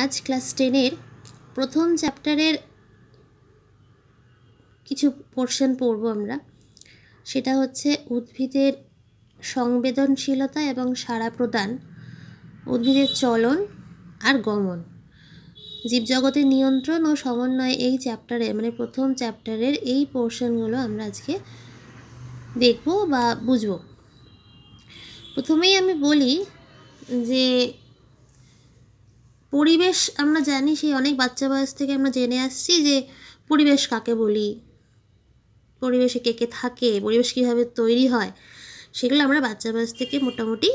আজ ক্লাস টেনের প্রথম চ্যাপ্টারের কিছু পোর্শন পড়ব আমরা সেটা হচ্ছে উদ্ভিদের সংবেদনশীলতা এবং সারা প্রদান উদ্ভিদের চলন আর গমন জীবজগতের নিয়ন্ত্রণ ও সমন্বয় এই চ্যাপ্টারে মানে প্রথম চ্যাপ্টারের এই পোর্শনগুলো আমরা আজকে দেখব বা বুঝব প্রথমেই আমি বলি যে পরিবেশ আমরা জানি সেই অনেক বাচ্চা বয়স থেকে আমরা জেনে আসছি যে পরিবেশ কাকে বলি পরিবেশে কে কে থাকে পরিবেশ কীভাবে তৈরি হয় সেগুলো আমরা বাচ্চা বয়স থেকে মোটামুটি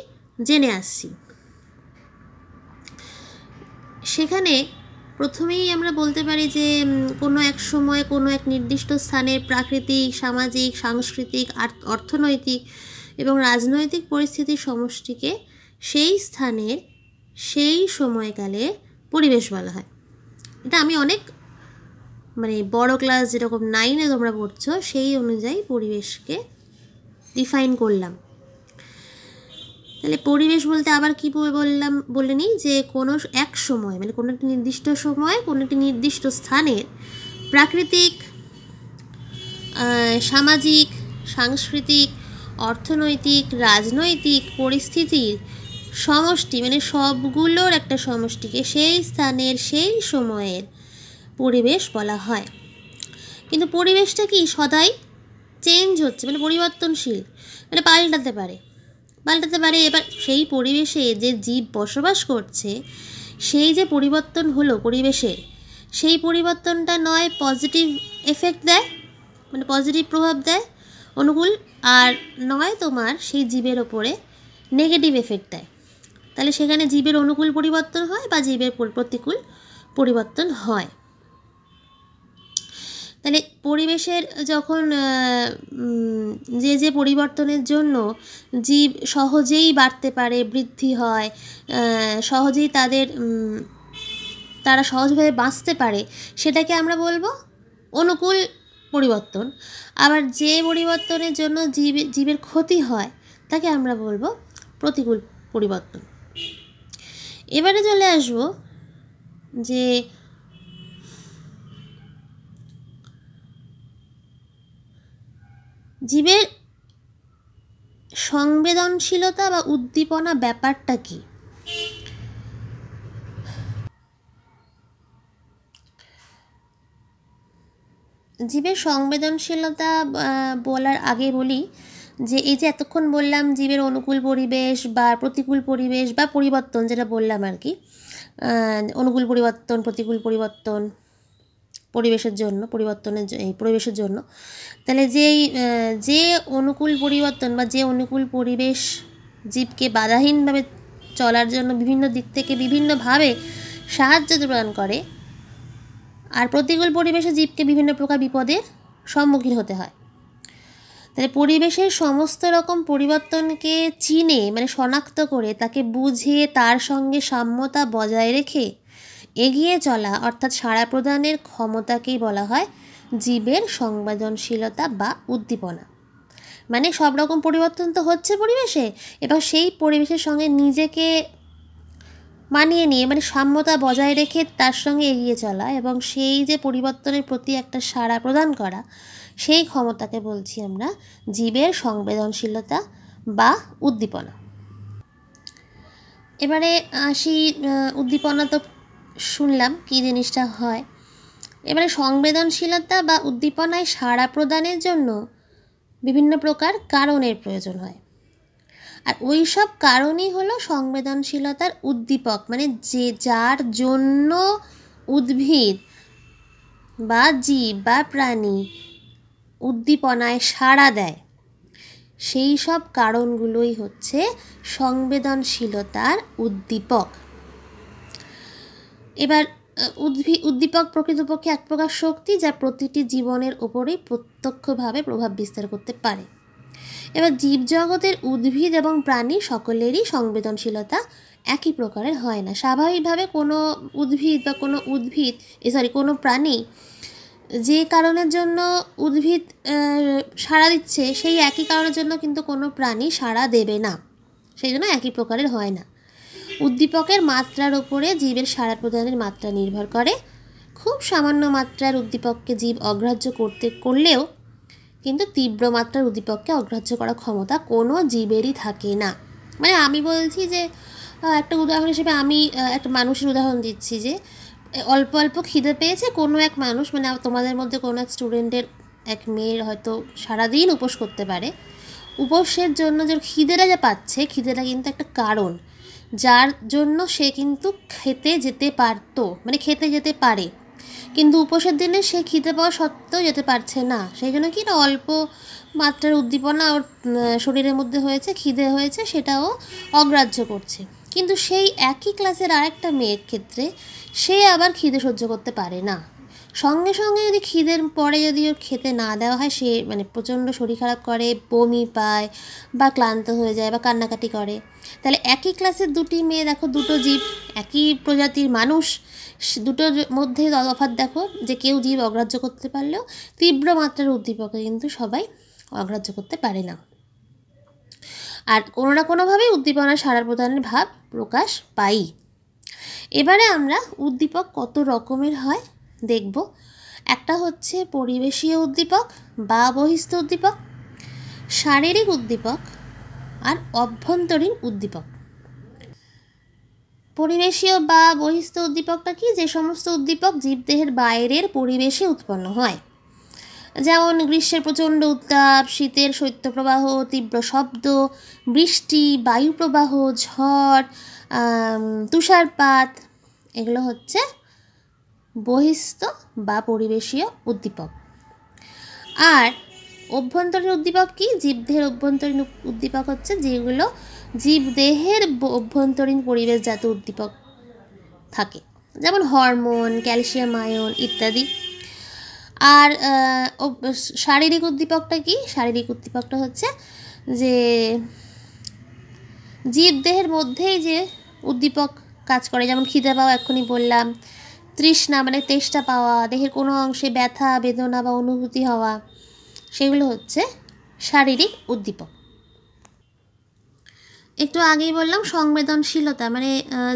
জেনে আসছি সেখানে প্রথমেই আমরা বলতে পারি যে কোনো এক সময় কোনো এক নির্দিষ্ট স্থানের প্রাকৃতিক সামাজিক সাংস্কৃতিক অর্থনৈতিক এবং রাজনৈতিক পরিস্থিতির সমষ্টিকে সেই স্থানের সেই সময়কালে পরিবেশ বলা হয় এটা আমি অনেক মানে বড় ক্লাস যেরকম নাইনে তোমরা পড়ছো সেই অনুযায়ী পরিবেশকে ডিফাইন করলাম তাহলে পরিবেশ বলতে আবার কী বললাম বলে নিই যে কোনো এক সময় মানে কোনো একটি নির্দিষ্ট সময় কোনো একটি নির্দিষ্ট স্থানের প্রাকৃতিক সামাজিক সাংস্কৃতিক অর্থনৈতিক রাজনৈতিক পরিস্থিতির সমষ্টি মানে সবগুলোর একটা সমষ্টিকে সেই স্থানের সেই সময়ের পরিবেশ বলা হয় কিন্তু পরিবেশটা কি সদাই চেঞ্জ হচ্ছে মানে পরিবর্তনশীল মানে পাল্টাতে পারে পাল্টাতে পারে এবার সেই পরিবেশে যে জীব বসবাস করছে সেই যে পরিবর্তন হলো পরিবেশে সেই পরিবর্তনটা নয় পজিটিভ এফেক্ট দেয় মানে পজিটিভ প্রভাব দেয় অনুকূল আর নয় তোমার সেই জীবের ওপরে নেগেটিভ এফেক্ট দেয় তাহলে সেখানে জীবের অনুকূল পরিবর্তন হয় বা জীবের প্রতিকূল পরিবর্তন হয় তাহলে পরিবেশের যখন যে যে পরিবর্তনের জন্য জীব সহজেই বাড়তে পারে বৃদ্ধি হয় সহজেই তাদের তারা সহজভাবে বাঁচতে পারে সেটাকে আমরা বলবো অনুকূল পরিবর্তন আবার যে পরিবর্তনের জন্য জীব জীবের ক্ষতি হয় তাকে আমরা বলবো প্রতিকূল পরিবর্তন এবারে চলে আসবো যে জীবের সংবেদনশীলতা বা উদ্দীপনা ব্যাপারটা কি জীবের সংবেদনশীলতা বলার আগে বলি যে এই যে এতক্ষণ বললাম জীবের অনুকূল পরিবেশ বা প্রতিকূল পরিবেশ বা পরিবর্তন যেটা বললাম আর কি অনুকূল পরিবর্তন প্রতিকূল পরিবর্তন পরিবেশের জন্য পরিবর্তনের এই পরিবেশের জন্য তাহলে যেই যে অনুকূল পরিবর্তন বা যে অনুকূল পরিবেশ জীবকে বাধাহীনভাবে চলার জন্য বিভিন্ন দিক থেকে বিভিন্নভাবে সাহায্য প্রদান করে আর প্রতিকূল পরিবেশে জীবকে বিভিন্ন প্রকার বিপদের সম্মুখীন হতে হয় তাহলে মানে পরিবেশের সমস্ত রকম পরিবর্তনকে চিনে মানে শনাক্ত করে তাকে বুঝে তার সঙ্গে সাম্যতা বজায় রেখে এগিয়ে চলা অর্থাৎ সাড়া প্রদানের ক্ষমতাকেই বলা হয় জীবের সংবেদনশীলতা বা উদ্দীপনা মানে সব রকম পরিবর্তন তো হচ্ছে পরিবেশে এবার সেই পরিবেশের সঙ্গে নিজেকে মানিয়ে নিয়ে মানে সাম্যতা বজায় রেখে তার সঙ্গে এগিয়ে চলা এবং সেই যে পরিবর্তনের প্রতি একটা সাড়া প্রদান করা সেই ক্ষমতাকে বলছি আমরা জীবের সংবেদনশীলতা বা উদ্দীপনা এবারে আসি উদ্দীপনা তো শুনলাম কী জিনিসটা হয় এবারে সংবেদনশীলতা বা উদ্দীপনায় সাড়া প্রদানের জন্য বিভিন্ন প্রকার কারণের প্রয়োজন হয় আর ওই সব কারণই হলো সংবেদনশীলতার উদ্দীপক মানে যে যার জন্য উদ্ভিদ বা জীব বা প্রাণী উদ্দীপনায় সাড়া দেয় সেই সব কারণগুলোই হচ্ছে সংবেদনশীলতার উদ্দীপক এবার উদ্ভিদ উদ্দীপক প্রকৃতপক্ষে এক প্রকার শক্তি যা প্রতিটি জীবনের ওপরেই প্রত্যক্ষভাবে প্রভাব বিস্তার করতে পারে এবার জীবজগতের উদ্ভিদ এবং প্রাণী সকলেরই সংবেদনশীলতা একই প্রকারের হয় না স্বাভাবিকভাবে কোনো উদ্ভিদ বা কোনো উদ্ভিদ সরি কোনো প্রাণী যে কারণের জন্য উদ্ভিদ সাড়া দিচ্ছে সেই একই কারণের জন্য কিন্তু কোনো প্রাণী সাড়া দেবে না সেই জন্য একই প্রকারের হয় না উদ্দীপকের মাত্রার ওপরে জীবের সাড়া প্রদানের মাত্রা নির্ভর করে খুব সামান্য মাত্রার উদ্দীপককে জীব অগ্রাহ্য করতে করলেও কিন্তু তীব্র মাত্রার উদ্দীপককে অগ্রাহ্য করার ক্ষমতা কোনো জীবেরই থাকে না মানে আমি বলছি যে একটা উদাহরণ হিসেবে আমি একটা মানুষের উদাহরণ দিচ্ছি যে অল্প অল্প খিদে পেয়েছে কোনো এক মানুষ মানে তোমাদের মধ্যে কোনো এক স্টুডেন্টের এক মেয়ের হয়তো সারাদিন উপোস করতে পারে উপোসের জন্য যে খিদেটা যা পাচ্ছে খিদেটা কিন্তু একটা কারণ যার জন্য সে কিন্তু খেতে যেতে পারতো মানে খেতে যেতে পারে কিন্তু উপোসের দিনে সে খিদে পাওয়া সত্ত্বেও যেতে পারছে না সেই জন্য কি না অল্প মাত্রার উদ্দীপনা ওর শরীরের মধ্যে হয়েছে খিদে হয়েছে সেটাও অগ্রাহ্য করছে কিন্তু সেই একই ক্লাসের আরেকটা মেয়ের ক্ষেত্রে সে আবার খিদে সহ্য করতে পারে না সঙ্গে সঙ্গে যদি খিদের পরে যদি ওর খেতে না দেওয়া হয় সে মানে প্রচণ্ড শরীর খারাপ করে বমি পায় বা ক্লান্ত হয়ে যায় বা কান্নাকাটি করে তাহলে একই ক্লাসের দুটি মেয়ে দেখো দুটো জীব একই প্রজাতির মানুষ দুটোর মধ্যে তফাৎ দেখো যে কেউ জীব অগ্রাহ্য করতে পারলেও তীব্র মাত্রার উদ্দীপকে কিন্তু সবাই অগ্রাহ্য করতে পারে না আর কোনো না কোনোভাবেই উদ্দীপনা সারা প্রদানের ভাব প্রকাশ পাই এবারে আমরা উদ্দীপক কত রকমের হয় দেখব একটা হচ্ছে পরিবেশীয় উদ্দীপক বা বহিস্থ উদ্দীপক শারীরিক উদ্দীপক আর অভ্যন্তরীণ উদ্দীপক পরিবেশীয় বা বহিস্থ উদ্দীপকটা কি যে সমস্ত উদ্দীপক জীবদেহের বাইরের পরিবেশে উৎপন্ন হয় যেমন গ্রীষ্মের প্রচণ্ড উত্তাপ শীতের শৈত্যপ্রবাহ তীব্র শব্দ বৃষ্টি বায়ুপ্রবাহ ঝড় তুষারপাত এগুলো হচ্ছে বহিস্থ বা পরিবেশীয় উদ্দীপক আর অভ্যন্তরীণ উদ্দীপক কি জীবদেহের অভ্যন্তরীণ উদ্দীপক হচ্ছে যেগুলো জীবদেহের অভ্যন্তরীণ পরিবেশজাত উদ্দীপক থাকে যেমন হরমোন ক্যালসিয়াম আয়ন ইত্যাদি আর শারীরিক উদ্দীপকটা কি শারীরিক উদ্দীপকটা হচ্ছে যে জীবদেহের মধ্যেই যে উদ্দীপক কাজ করে যেমন খিদে পাওয়া এক্ষুনি বললাম তৃষ্ণা মানে তেষ্টা পাওয়া দেহের কোনো অংশে ব্যথা বেদনা বা অনুভূতি হওয়া সেগুলো হচ্ছে শারীরিক উদ্দীপক একটু আগেই বললাম সংবেদনশীলতা মানে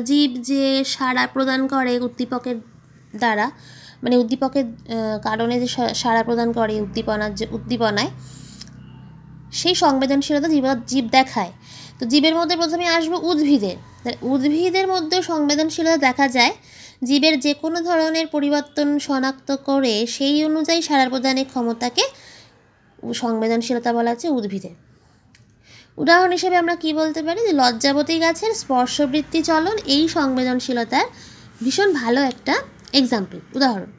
জীব যে সারা প্রদান করে উদ্দীপকের দ্বারা মানে উদ্দীপকের কারণে যে সাড়া প্রদান করে উদ্দীপনার যে উদ্দীপনায় সেই সংবেদনশীলতা জীব জীব দেখায় তো জীবের মধ্যে প্রথমে আসবো উদ্ভিদের উদ্ভিদের মধ্যে সংবেদনশীলতা দেখা যায় জীবের যে কোনো ধরনের পরিবর্তন শনাক্ত করে সেই অনুযায়ী সারা প্রদানের ক্ষমতাকে সংবেদনশীলতা বলা হচ্ছে উদ্ভিদের উদাহরণ হিসেবে আমরা কি বলতে পারি যে লজ্জাবতী গাছের স্পর্শবৃত্তি চলন এই সংবেদনশীলতার ভীষণ ভালো একটা এক্সাম্পল উদাহরণ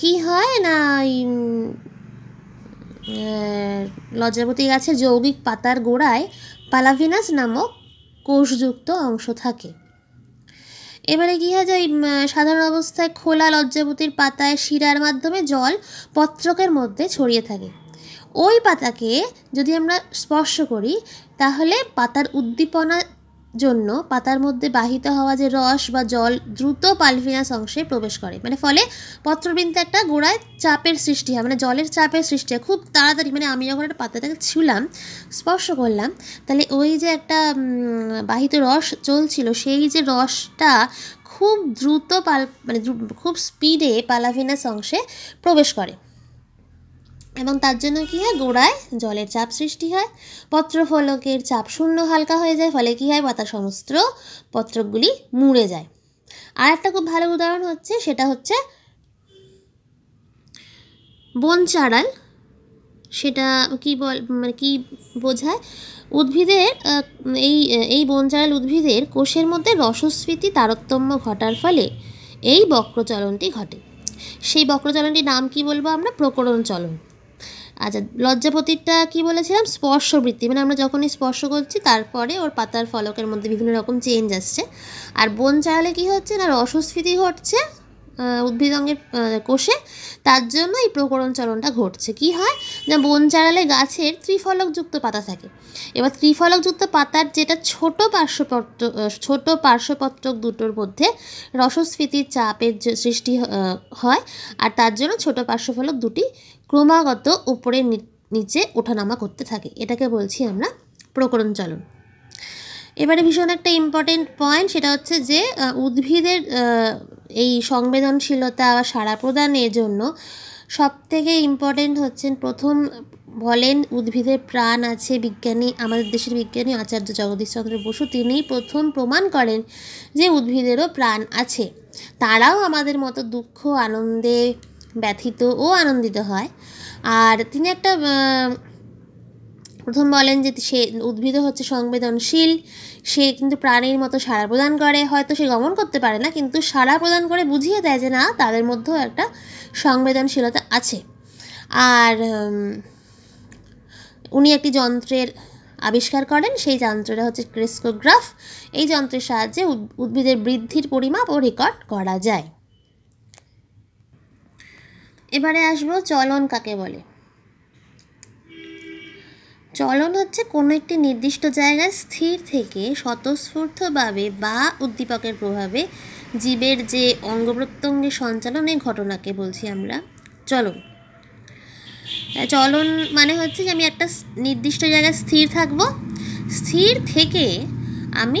কি হয় না ওই লজ্জাবতী গাছের যৌগিক পাতার গোড়ায় পালাভিনাস নামক কোষযুক্ত অংশ থাকে এবারে কী হয় যে সাধারণ অবস্থায় খোলা লজ্জাবতীর পাতায় শিরার মাধ্যমে জল পত্রকের মধ্যে ছড়িয়ে থাকে ওই পাতাকে যদি আমরা স্পর্শ করি তাহলে পাতার উদ্দীপনা জন্য পাতার মধ্যে বাহিত হওয়া যে রস বা জল দ্রুত পালভিনাস অংশে প্রবেশ করে মানে ফলে পত্রবিন্দু একটা গোড়ায় চাপের সৃষ্টি হয় মানে জলের চাপের সৃষ্টি হয় খুব তাড়াতাড়ি মানে আমি যখন একটা পাতাটাকে ছুলাম স্পর্শ করলাম তাহলে ওই যে একটা বাহিত রস চলছিল সেই যে রসটা খুব দ্রুত পাল মানে খুব স্পিডে পালাভিনাস অংশে প্রবেশ করে এবং তার জন্য কী হয় গোড়ায় জলের চাপ সৃষ্টি হয় পত্রফলকের চাপ শূন্য হালকা হয়ে যায় ফলে কী হয় পাতা সমস্ত পত্রকগুলি মুড়ে যায় আর একটা খুব ভালো উদাহরণ হচ্ছে সেটা হচ্ছে বন চাড়াল সেটা কি বল মানে কী বোঝায় উদ্ভিদের এই এই চাড়াল উদ্ভিদের কোষের মধ্যে রসস্ফীতি তারতম্য ঘটার ফলে এই বক্রচলনটি ঘটে সেই বক্রচলনটির নাম কি বলবো আমরা প্রকরণ চলন আচ্ছা লজ্জাপতিটা কি বলেছিলাম স্পর্শবৃত্তি মানে আমরা যখনই স্পর্শ করছি তারপরে ওর পাতার ফলকের মধ্যে বিভিন্ন রকম চেঞ্জ আসছে আর বন চাড়ালে কী হচ্ছে না অস্বস্তি ঘটছে উদ্ভিদ অঙ্গের কোষে তার জন্য এই প্রকরণ চলনটা ঘটছে কি হয় না বন চাড়ালে গাছের ত্রিফলকযুক্ত পাতা থাকে এবার ত্রিফলকযুক্ত পাতার যেটা ছোট পার্শ্বপত্র ছোট পার্শ্বপত্রক দুটোর মধ্যে রসস্ফীতির চাপের সৃষ্টি হয় আর তার জন্য ছোট পার্শ্বফলক দুটি ক্রমাগত উপরে নিচে ওঠানামা করতে থাকে এটাকে বলছি আমরা প্রকরণ চলন এবারে ভীষণ একটা ইম্পর্টেন্ট পয়েন্ট সেটা হচ্ছে যে উদ্ভিদের এই সংবেদনশীলতা বা সাড়া প্রদানের জন্য সবথেকে ইম্পর্টেন্ট হচ্ছেন প্রথম বলেন উদ্ভিদের প্রাণ আছে বিজ্ঞানী আমাদের দেশের বিজ্ঞানী আচার্য জগদীশ চন্দ্র বসু তিনি প্রথম প্রমাণ করেন যে উদ্ভিদেরও প্রাণ আছে তারাও আমাদের মতো দুঃখ আনন্দে ব্যথিত ও আনন্দিত হয় আর তিনি একটা প্রথম বলেন যে সে উদ্ভিদ হচ্ছে সংবেদনশীল সে কিন্তু প্রাণীর মতো সাড়া প্রদান করে হয়তো সে গমন করতে পারে না কিন্তু সাড়া প্রদান করে বুঝিয়ে দেয় যে না তাদের মধ্যেও একটা সংবেদনশীলতা আছে আর উনি একটি যন্ত্রের আবিষ্কার করেন সেই যন্ত্রটা হচ্ছে ক্রেস্কোগ্রাফ এই যন্ত্রের সাহায্যে উদ্ভিদের বৃদ্ধির পরিমাপ ও রেকর্ড করা যায় এবারে আসবো চলন কাকে বলে চলন হচ্ছে কোনো একটি নির্দিষ্ট জায়গায় স্থির থেকে স্বতঃস্ফূর্তভাবে বা উদ্দীপকের প্রভাবে জীবের যে অঙ্গ প্রত্যঙ্গের সঞ্চালন এই ঘটনাকে বলছি আমরা চলন চলন মানে হচ্ছে যে আমি একটা নির্দিষ্ট জায়গায় স্থির থাকব স্থির থেকে আমি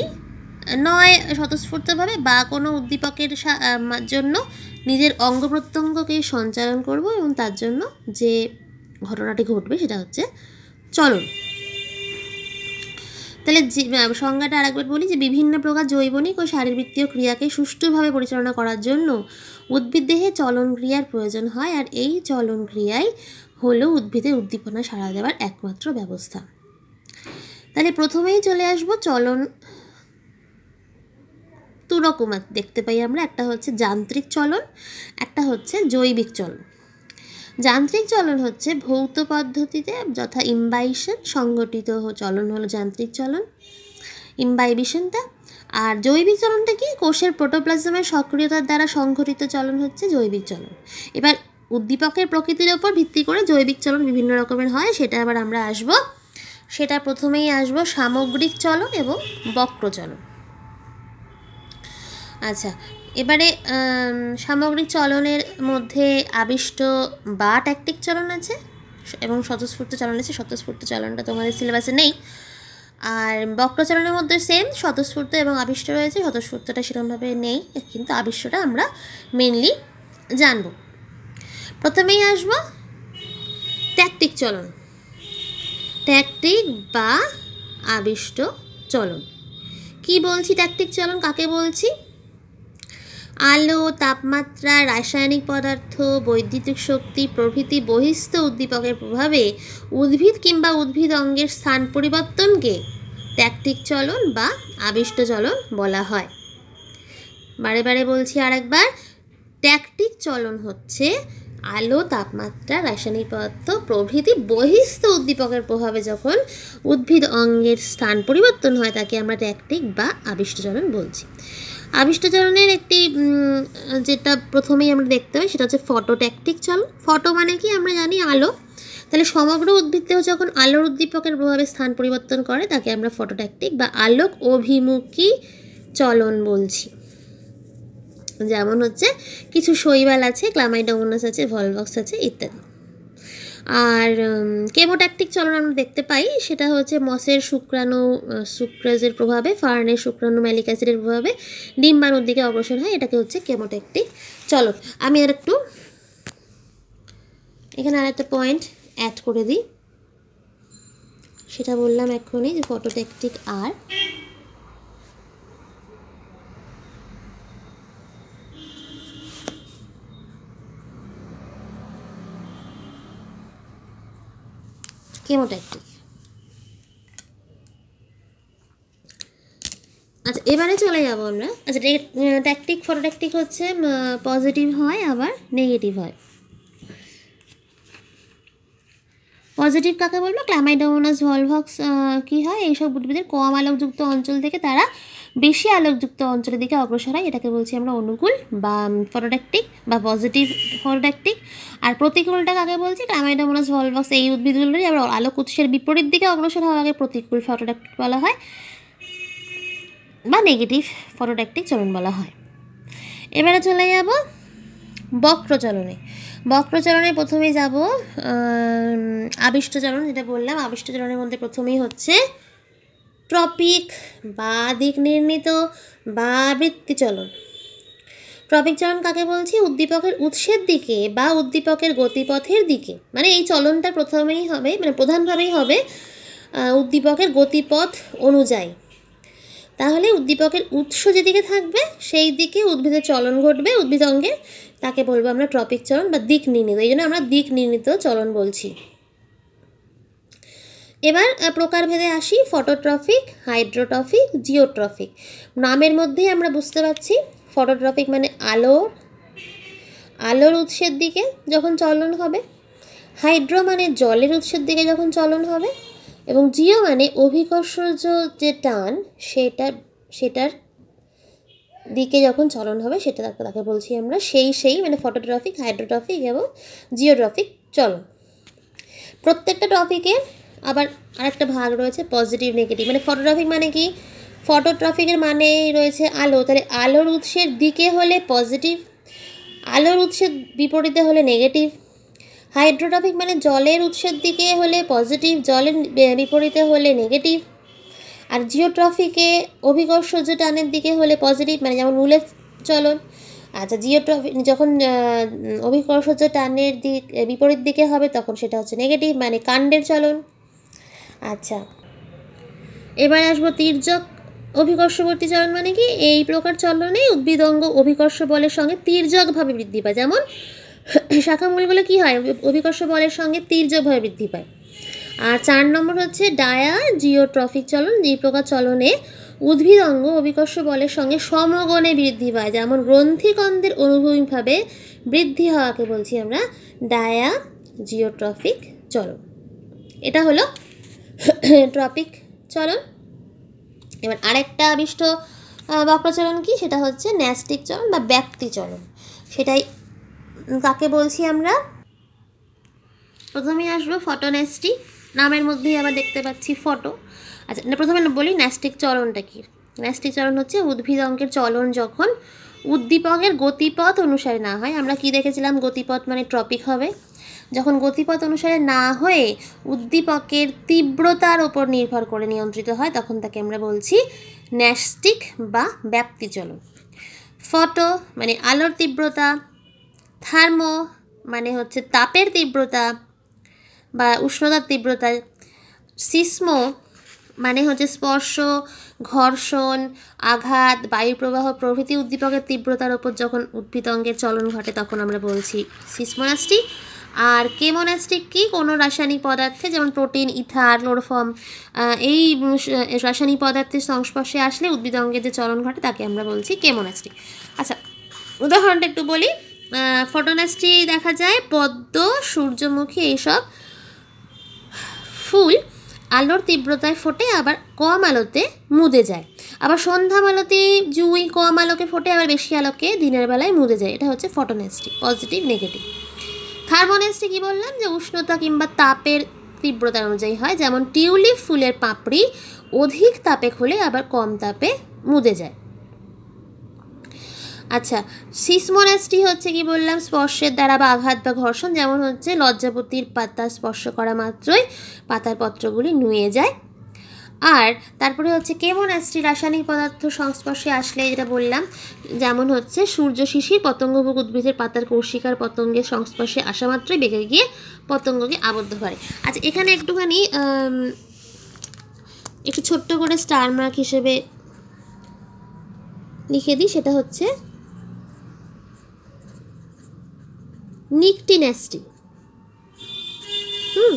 নয় স্বতঃস্ফূর্তভাবে বা কোনো উদ্দীপকের জন্য নিজের অঙ্গ প্রত্যঙ্গকে সঞ্চালন করব এবং তার জন্য যে ঘটনাটি ঘটবে সেটা হচ্ছে চলন তাহলে সংজ্ঞাটা আরেকবার বলি যে বিভিন্ন প্রকার জৈবনিক ও শারীরবৃত্তীয় ক্রিয়াকে সুষ্ঠুভাবে পরিচালনা করার জন্য উদ্ভিদ দেহে চলন ক্রিয়ার প্রয়োজন হয় আর এই চলন ক্রিয়াই হলো উদ্ভিদের উদ্দীপনা সাড়া দেওয়ার একমাত্র ব্যবস্থা তাহলে প্রথমেই চলে আসবো চলন রকম দেখতে পাই আমরা একটা হচ্ছে যান্ত্রিক চলন একটা হচ্ছে জৈবিক চলন যান্ত্রিক চলন হচ্ছে ভৌত পদ্ধতিতে যথা ইম্বাইশন সংগঠিত চলন হলো যান্ত্রিক চলন ইম্বাইবিশনটা আর জৈবিক চলনটা কি কোষের প্রোটোপ্লাজমের সক্রিয়তার দ্বারা সংঘটিত চলন হচ্ছে জৈবিক চলন এবার উদ্দীপকের প্রকৃতির ওপর ভিত্তি করে জৈবিক চলন বিভিন্ন রকমের হয় সেটা আবার আমরা আসব সেটা প্রথমেই আসব সামগ্রিক চলন এবং বক্রচলন আচ্ছা এবারে সামগ্রিক চলনের মধ্যে আবিষ্ট বা ট্যাকটিক চলন আছে এবং স্বতঃস্ফূর্ত চলন আছে স্বতঃস্ফূর্ত চলনটা তোমাদের সিলেবাসে নেই আর বক্রচলনের মধ্যে সেম স্বতঃস্ফূর্ত এবং আবিষ্ট রয়েছে স্বতঃস্ফূর্তটা সেরকমভাবে নেই কিন্তু আবিষ্টটা আমরা মেনলি জানব প্রথমেই আসব ট্যাকটিক চলন ট্যাকটিক বা আবিষ্ট চলন কি বলছি ট্যাকটিক চলন কাকে বলছি আলো তাপমাত্রা রাসায়নিক পদার্থ বৈদ্যুতিক শক্তি প্রভৃতি বহিস্থ উদ্দীপকের প্রভাবে উদ্ভিদ কিংবা উদ্ভিদ অঙ্গের স্থান পরিবর্তনকে ট্যাকটিক চলন বা আবিষ্ট চলন বলা হয় বারে বারে বলছি আরেকবার ট্যাকটিক চলন হচ্ছে আলো তাপমাত্রা রাসায়নিক পদার্থ প্রভৃতি বহিস্থ উদ্দীপকের প্রভাবে যখন উদ্ভিদ অঙ্গের স্থান পরিবর্তন হয় তাকে আমরা ট্যাকটিক বা আবিষ্ট চলন বলছি আবিষ্টচরণের একটি যেটা প্রথমেই আমরা দেখতে পাই সেটা হচ্ছে ফটোট্যাকটিক চলন ফটো মানে কি আমরা জানি আলো তাহলে সমগ্র উদ্ভিদদেহ যখন আলোর উদ্দীপকের প্রভাবে স্থান পরিবর্তন করে তাকে আমরা ফটোট্যাকটিক বা আলোক অভিমুখী চলন বলছি যেমন হচ্ছে কিছু শৈবাল আছে ক্লামাইডোমোনাস আছে ভলবক্স আছে ইত্যাদি আর কেমোট্যাক্টিক চলন আমরা দেখতে পাই সেটা হচ্ছে মসের শুক্রাণু সুক্রাজের প্রভাবে ফার্নের শুক্রাণু ম্যালিক অ্যাসিডের প্রভাবে ডিম্বাণুর দিকে অগ্রসর হয় এটাকে হচ্ছে কেমোট্যাক্টিক চলন আমি আর একটু এখানে আর একটা পয়েন্ট অ্যাড করে দিই সেটা বললাম এক্ষুনি যে ফটোট্যাকটিক আর কেমোট্যাকটিক আচ্ছা এবারে চলে যাব আমরা আচ্ছা ট্যাকটিক ফটোট্যাকটিক হচ্ছে পজিটিভ হয় আবার নেগেটিভ হয় পজিটিভ কাকে বলবো ক্লামাইডোমোনাস ভলভক্স কী হয় এইসব উদ্ভিদের কম আলোকযুক্ত অঞ্চল থেকে তারা বেশি আলোকযুক্ত অঞ্চলের দিকে অগ্রসর হয় এটাকে বলছি আমরা অনুকূল বা ফটোডাক্টিক বা পজিটিভ ফটোডাক্টিক আর প্রতিকূলটা কাকে বলছি কামাইডোমোনাস ভলভক্স এই উদ্ভিদগুলোরই আমরা আলোক উৎসের বিপরীত দিকে অগ্রসর হওয়াকে প্রতিকূল ফটোডাক্টিক বলা হয় বা নেগেটিভ ফটোডাক্টিক চলন বলা হয় এবারে চলে যাব বক্রচলনে বক্রচলনে প্রথমে যাব চলন যেটা বললাম আবিষ্টচরণের মধ্যে প্রথমেই হচ্ছে ট্রপিক বা দিক নির্মিত বা বৃত্তি চলন ট্রপিক চলন কাকে বলছি উদ্দীপকের উৎসের দিকে বা উদ্দীপকের গতিপথের দিকে মানে এই চলনটা প্রথমেই হবে মানে প্রধানভাবেই হবে উদ্দীপকের গতিপথ অনুযায়ী তাহলে উদ্দীপকের উৎস যেদিকে থাকবে সেই দিকে উদ্ভিদের চলন ঘটবে উদ্ভিদ অঙ্গে তাকে বলবো আমরা ট্রপিক চলন বা দিক নির্ণীত এই জন্য আমরা দিক নির্ণীত চলন বলছি এবার প্রকারভেদে আসি ফটোট্রফিক হাইড্রোট্রফিক জিওট্রফিক নামের মধ্যেই আমরা বুঝতে পারছি ফটোট্রফিক মানে আলো আলোর উৎসের দিকে যখন চলন হবে হাইড্রো মানে জলের উৎসের দিকে যখন চলন হবে এবং জিও মানে অভিকর্ষজ যে টান সেটা সেটার দিকে যখন চলন হবে সেটা তাকে তাকে বলছি আমরা সেই সেই মানে ফটোট্রফিক হাইড্রোট্রফিক এবং জিওট্রফিক চলন প্রত্যেকটা ট্রফিকে আবার আরেকটা ভাগ রয়েছে পজিটিভ নেগেটিভ মানে ফটোগ্রাফিক মানে কি ফটোগ্রাফিকের মানে রয়েছে আলো তাহলে আলোর উৎসের দিকে হলে পজিটিভ আলোর উৎসের বিপরীতে হলে নেগেটিভ হাইড্রোট্রাফিক মানে জলের উৎসের দিকে হলে পজিটিভ জলের বিপরীতে হলে নেগেটিভ আর জিওট্রফিকে অভিকর্ষ টানের দিকে হলে পজিটিভ মানে যেমন উলের চলন আচ্ছা জিওট্রফিক যখন যে টানের দিক বিপরীত দিকে হবে তখন সেটা হচ্ছে নেগেটিভ মানে কাণ্ডের চলন আচ্ছা এবার আসবো তীর্যক অভিকর্ষবর্তী চলন মানে কি এই প্রকার চলনে উদ্ভিদঙ্গ অভিকর্ষ বলের সঙ্গে তীর্যকভাবে বৃদ্ধি পায় যেমন শাখামূলগুলো কি হয় অভিকর্ষ বলের সঙ্গে তীর্যকভাবে বৃদ্ধি পায় আর চার নম্বর হচ্ছে ডায়া জিওট্রফিক চলন যে প্রকার চলনে উদ্ভিদ অঙ্গ অভিকর্ষ বলের সঙ্গে সমগণে বৃদ্ধি পায় যেমন গ্রন্থিকন্দের অনুভূমিকভাবে বৃদ্ধি হওয়াকে বলছি আমরা ডায়া জিওট্রফিক চলন এটা হলো টপিক চলন এবার আরেকটা আবিষ্ট বক্রচলন কি সেটা হচ্ছে ন্যাস্টিক চলন বা ব্যক্তি চলন সেটাই কাকে বলছি আমরা প্রথমে আসবো ফটো ন্যাস্টি নামের মধ্যেই আবার দেখতে পাচ্ছি ফটো আচ্ছা প্রথমে বলি ন্যাস্টিক চলনটা কি ন্যাস্টিক চলন হচ্ছে উদ্ভিদ অঙ্কের চলন যখন উদ্দীপকের গতিপথ অনুসারে না হয় আমরা কি দেখেছিলাম গতিপথ মানে ট্রপিক হবে যখন গতিপথ অনুসারে না হয়ে উদ্দীপকের তীব্রতার ওপর নির্ভর করে নিয়ন্ত্রিত হয় তখন তাকে আমরা বলছি ন্যাস্টিক বা ব্যাপ্তি চলন ফটো মানে আলোর তীব্রতা থার্মো মানে হচ্ছে তাপের তীব্রতা বা উষ্ণতার তীব্রতা সিসমো মানে হচ্ছে স্পর্শ ঘর্ষণ আঘাত বায়ুপ্রবাহ প্রভৃতি উদ্দীপকের তীব্রতার ওপর যখন উদ্ভিদ অঙ্গের চলন ঘটে তখন আমরা বলছি সিসমোনাস্টিক আর কেমোনাস্টিক কি কোনো রাসায়নিক পদার্থে যেমন প্রোটিন ইথার লোরফম এই রাসায়নিক পদার্থের সংস্পর্শে আসলে উদ্ভিদ অঙ্গের যে চলন ঘটে তাকে আমরা বলছি কেমোনাস্টিক আচ্ছা উদাহরণটা একটু বলি ফটোনাস্টি দেখা যায় পদ্ম সূর্যমুখী এইসব ফুল আলোর তীব্রতায় ফোটে আবার কম আলোতে মুদে যায় আবার সন্ধ্যা আলোতে জুই কম আলোকে ফোটে আবার বেশি আলোকে দিনের বেলায় মুদে যায় এটা হচ্ছে ফটোনাস্টি পজিটিভ নেগেটিভ থার্মোনেসটি কী বললাম যে উষ্ণতা কিংবা তাপের তীব্রতা অনুযায়ী হয় যেমন টিউলিপ ফুলের পাপড়ি অধিক তাপে খুলে আবার কম তাপে মুদে যায় আচ্ছা সিসমোনাসটি হচ্ছে কি বললাম স্পর্শের দ্বারা বা আঘাত বা ঘর্ষণ যেমন হচ্ছে লজ্জাপতির পাতা স্পর্শ করা মাত্রই পাতার পত্রগুলি নুয়ে যায় আর তারপরে হচ্ছে কেমন অ্যাসটি রাসায়নিক পদার্থ সংস্পর্শে আসলে যেটা বললাম যেমন হচ্ছে সূর্য শিশির পতঙ্গভোগ উদ্ভিদের পাতার কৌশিকার পতঙ্গের সংস্পর্শে আসা মাত্রই বেঁকে গিয়ে পতঙ্গকে আবদ্ধ করে আচ্ছা এখানে একটুখানি একটু ছোট্ট করে স্টার মার্ক হিসেবে লিখে দিই সেটা হচ্ছে নিকটিনেস্টি হুম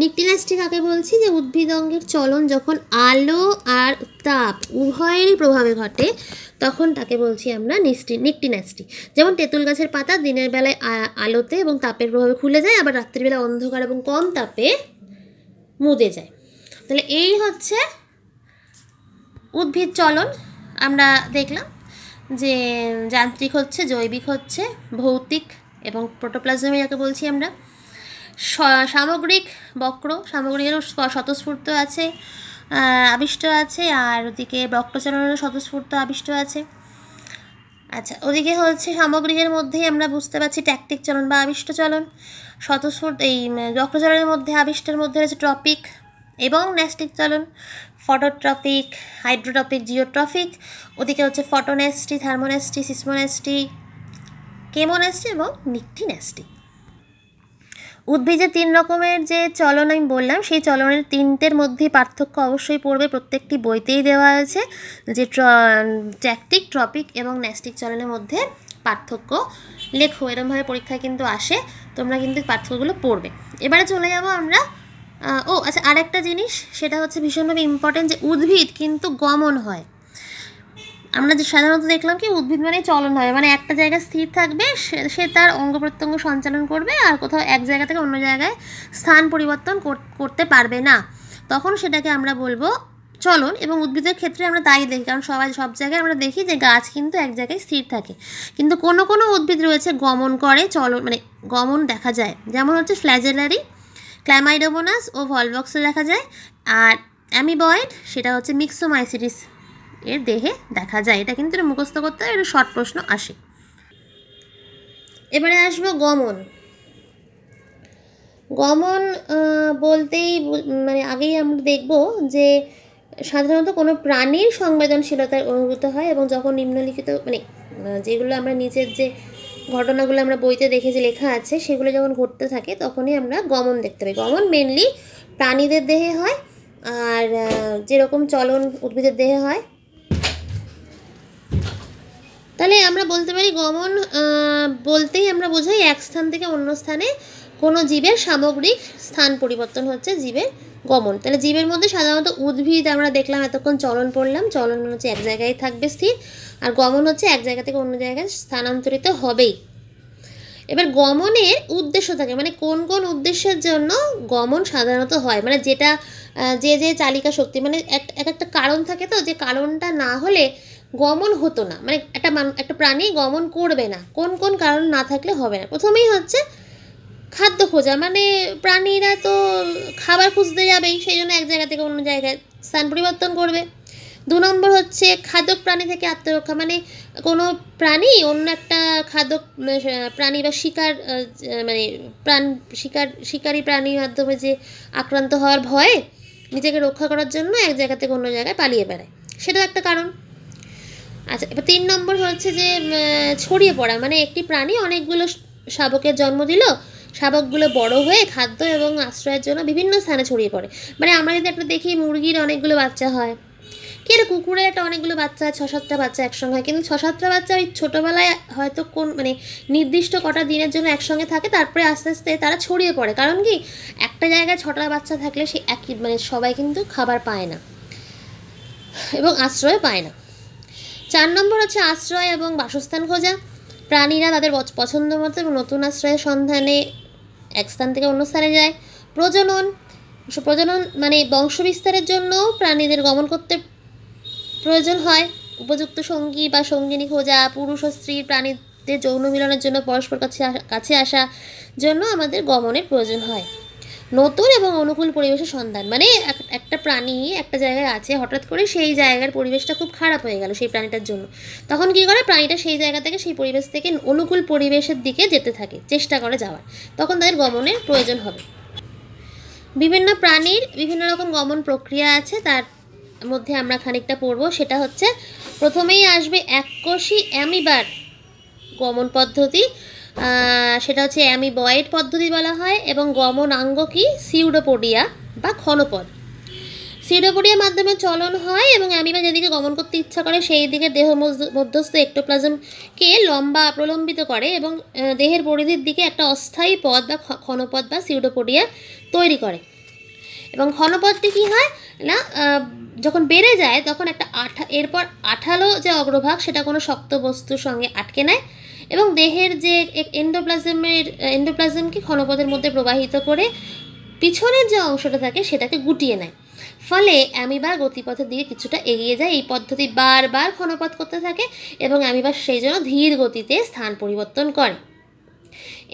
নিকটিলাসটি কাকে বলছি যে উদ্ভিদ অঙ্গের চলন যখন আলো আর তাপ উভয়েরই প্রভাবে ঘটে তখন তাকে বলছি আমরা নিষ্টি নিকটিনাস্টি যেমন তেঁতুল গাছের পাতা দিনের বেলায় আলোতে এবং তাপের প্রভাবে খুলে যায় আবার রাত্রিবেলা অন্ধকার এবং কম তাপে মুদে যায় তাহলে এই হচ্ছে উদ্ভিদ চলন আমরা দেখলাম যে যান্ত্রিক হচ্ছে জৈবিক হচ্ছে ভৌতিক এবং প্রোটোপ্লাজমে যাকে বলছি আমরা সামগ্রিক বক্র সামগ্রিকেরও স্বতঃস্ফূর্ত আছে আবিষ্ট আছে আর ওদিকে বক্রচরণেরও স্বতঃস্ফূর্ত আবিষ্ট আছে আচ্ছা ওদিকে হচ্ছে সামগ্রিকের মধ্যেই আমরা বুঝতে পারছি ট্যাকটিক চলন বা আবিষ্ট চলন স্বতঃস্ফূর্ত এই বক্রচরণের মধ্যে আবিষ্টের মধ্যে রয়েছে ট্রপিক এবং ন্যাস্টিক চলন ফটোট্রপিক হাইড্রোট্রপিক জিওট্রপিক ওদিকে হচ্ছে ফটোনেস্টি থার্মোনেস্টি সিসমোনেস্টি কেমোনেস্টি এবং ন্যাস্টিক উদ্ভিদে তিন রকমের যে চলন আমি বললাম সেই চলনের তিনটের মধ্যে পার্থক্য অবশ্যই পড়বে প্রত্যেকটি বইতেই দেওয়া আছে যে ট্র্যাকটিক ট্রপিক এবং ন্যাস্টিক চলনের মধ্যে পার্থক্য লেখো এরমভাবে পরীক্ষায় কিন্তু আসে তোমরা কিন্তু পার্থক্যগুলো পড়বে এবারে চলে যাব আমরা ও আচ্ছা আরেকটা জিনিস সেটা হচ্ছে ভীষণভাবে ইম্পর্টেন্ট যে উদ্ভিদ কিন্তু গমন হয় আমরা যে সাধারণত দেখলাম কি উদ্ভিদ মানে চলন হবে মানে একটা জায়গায় স্থির থাকবে সে তার অঙ্গ প্রত্যঙ্গ সঞ্চালন করবে আর কোথাও এক জায়গা থেকে অন্য জায়গায় স্থান পরিবর্তন করতে পারবে না তখন সেটাকে আমরা বলবো চলন এবং উদ্ভিদের ক্ষেত্রে আমরা তাই দেখি কারণ সবাই সব জায়গায় আমরা দেখি যে গাছ কিন্তু এক জায়গায় স্থির থাকে কিন্তু কোনো কোনো উদ্ভিদ রয়েছে গমন করে চলন মানে গমন দেখা যায় যেমন হচ্ছে ফ্ল্যাজেলারি ক্ল্যামাইডোবোনাস ও ভলবক্সে দেখা যায় আর অ্যামিবয়েড সেটা হচ্ছে মিক্সোমাইসিটিস এর দেহে দেখা যায় এটা কিন্তু এটা মুখস্থ করতে হয় শর্ট প্রশ্ন আসে এবারে আসবো গমন গমন বলতেই মানে আগেই আমরা দেখব যে সাধারণত কোনো প্রাণীর সংবেদনশীলতার অনুভূত হয় এবং যখন নিম্নলিখিত মানে যেগুলো আমরা নিজের যে ঘটনাগুলো আমরা বইতে দেখে যে লেখা আছে সেগুলো যখন ঘটতে থাকে তখনই আমরা গমন দেখতে পাই গমন মেনলি প্রাণীদের দেহে হয় আর যেরকম চলন উদ্ভিদের দেহে হয় তাহলে আমরা বলতে পারি গমন বলতেই আমরা বোঝাই এক স্থান থেকে অন্য স্থানে কোনো জীবের সামগ্রিক স্থান পরিবর্তন হচ্ছে জীবের গমন তাহলে জীবের মধ্যে সাধারণত উদ্ভিদ আমরা দেখলাম এতক্ষণ চলন পড়লাম চলন মানে হচ্ছে এক জায়গায় থাকবে স্থির আর গমন হচ্ছে এক জায়গা থেকে অন্য জায়গায় স্থানান্তরিত হবেই এবার গমনের উদ্দেশ্য থাকে মানে কোন কোন উদ্দেশ্যের জন্য গমন সাধারণত হয় মানে যেটা যে যে চালিকা শক্তি মানে এক একটা কারণ থাকে তো যে কারণটা না হলে গমন হতো না মানে একটা একটা প্রাণী গমন করবে না কোন কোন কারণ না থাকলে হবে না প্রথমেই হচ্ছে খাদ্য খোঁজা মানে প্রাণীরা তো খাবার খুঁজতে যাবেই সেই জন্য এক জায়গা থেকে অন্য জায়গায় স্থান পরিবর্তন করবে দু নম্বর হচ্ছে খাদ্য প্রাণী থেকে আত্মরক্ষা মানে কোনো প্রাণী অন্য একটা খাদ্য মানে প্রাণী বা শিকার মানে প্রাণ শিকার শিকারী প্রাণীর মাধ্যমে যে আক্রান্ত হওয়ার ভয়ে নিজেকে রক্ষা করার জন্য এক জায়গা থেকে অন্য জায়গায় পালিয়ে বেড়ায় সেটা একটা কারণ আচ্ছা এবার তিন নম্বর হচ্ছে যে ছড়িয়ে পড়া মানে একটি প্রাণী অনেকগুলো শাবকের জন্ম দিল শাবকগুলো বড় হয়ে খাদ্য এবং আশ্রয়ের জন্য বিভিন্ন স্থানে ছড়িয়ে পড়ে মানে আমরা যদি একটা দেখি মুরগির অনেকগুলো বাচ্চা হয় কি এটা কুকুরের একটা অনেকগুলো বাচ্চা হয় ছ সাতটা বাচ্চা একসঙ্গে হয় কিন্তু ছ সাতটা বাচ্চা ওই ছোটোবেলায় হয়তো কোন মানে নির্দিষ্ট কটা দিনের জন্য একসঙ্গে থাকে তারপরে আস্তে আস্তে তারা ছড়িয়ে পড়ে কারণ কি একটা জায়গায় ছটা বাচ্চা থাকলে সে একই মানে সবাই কিন্তু খাবার পায় না এবং আশ্রয় পায় না চার নম্বর হচ্ছে আশ্রয় এবং বাসস্থান খোঁজা প্রাণীরা তাদের পছন্দ মতো এবং নতুন আশ্রয়ের সন্ধানে এক স্থান থেকে অন্য স্থানে যায় প্রজনন প্রজনন মানে বংশ বিস্তারের জন্য প্রাণীদের গমন করতে প্রয়োজন হয় উপযুক্ত সঙ্গী বা সঙ্গিনী খোঁজা পুরুষ ও স্ত্রী প্রাণীদের যৌন মিলনের জন্য পরস্পর কাছে কাছে আসা জন্য আমাদের গমনের প্রয়োজন হয় নতুন এবং অনুকূল পরিবেশের সন্ধান মানে একটা প্রাণী একটা জায়গায় আছে হঠাৎ করে সেই জায়গার পরিবেশটা খুব খারাপ হয়ে গেল সেই প্রাণীটার জন্য তখন কী করে প্রাণীটা সেই জায়গা থেকে সেই পরিবেশ থেকে অনুকূল পরিবেশের দিকে যেতে থাকে চেষ্টা করে যাওয়ার তখন তাদের গমনের প্রয়োজন হবে বিভিন্ন প্রাণীর বিভিন্ন রকম গমন প্রক্রিয়া আছে তার মধ্যে আমরা খানিকটা পড়ব সেটা হচ্ছে প্রথমেই আসবে কোষি অ্যামিবার গমন পদ্ধতি সেটা হচ্ছে অ্যামি বয়েড পদ্ধতি বলা হয় এবং গমনাঙ্গ কি সিউডোপোডিয়া বা ক্ষণপদ সিউডোপোডিয়ার মাধ্যমে চলন হয় এবং বা যেদিকে গমন করতে ইচ্ছা করে সেই দিকে দেহ মধ্যস্থ একটোপ্লাজমকে লম্বা প্রলম্বিত করে এবং দেহের পরিধির দিকে একটা অস্থায়ী পদ বা ক্ষণপদ বা সিউডোপোডিয়া তৈরি করে এবং ঘনপদটি কী হয় না যখন বেড়ে যায় তখন একটা আঠা এরপর আঠালো যে অগ্রভাগ সেটা কোনো শক্ত বস্তুর সঙ্গে আটকে নেয় এবং দেহের যে এন্ডোপ্লাজমের এন্ডোপ্লাজমকে ক্ষণপথের মধ্যে প্রবাহিত করে পিছনের যে অংশটা থাকে সেটাকে গুটিয়ে নেয় ফলে অ্যামিবা গতিপথের দিকে কিছুটা এগিয়ে যায় এই পদ্ধতি বারবার ক্ষণপথ করতে থাকে এবং অ্যামিবা সেই জন্য ধীর গতিতে স্থান পরিবর্তন করে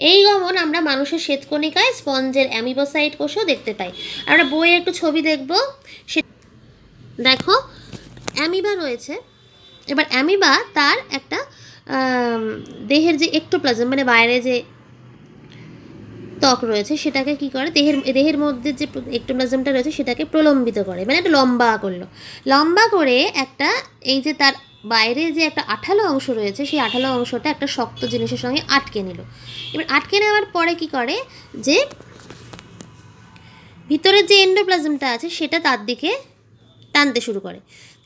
এই গমন আমরা মানুষের শ্বেতকণিকায় স্পঞ্জের অ্যামিবোসাইট কোষেও দেখতে পাই আমরা বইয়ে একটু ছবি দেখব সে দেখো অ্যামিবা রয়েছে এবার অ্যামিবা তার একটা দেহের যে একটোপ্লাজম মানে বাইরে যে ত্বক রয়েছে সেটাকে কি করে দেহের দেহের মধ্যে যে একটোপ্লাজমটা রয়েছে সেটাকে প্রলম্বিত করে মানে একটা লম্বা করলো লম্বা করে একটা এই যে তার বাইরে যে একটা আঠালো অংশ রয়েছে সেই আঠালো অংশটা একটা শক্ত জিনিসের সঙ্গে আটকে নিল এবার আটকে নেওয়ার পরে কি করে যে ভিতরের যে এন্ডোপ্লাজমটা আছে সেটা তার দিকে টানতে শুরু করে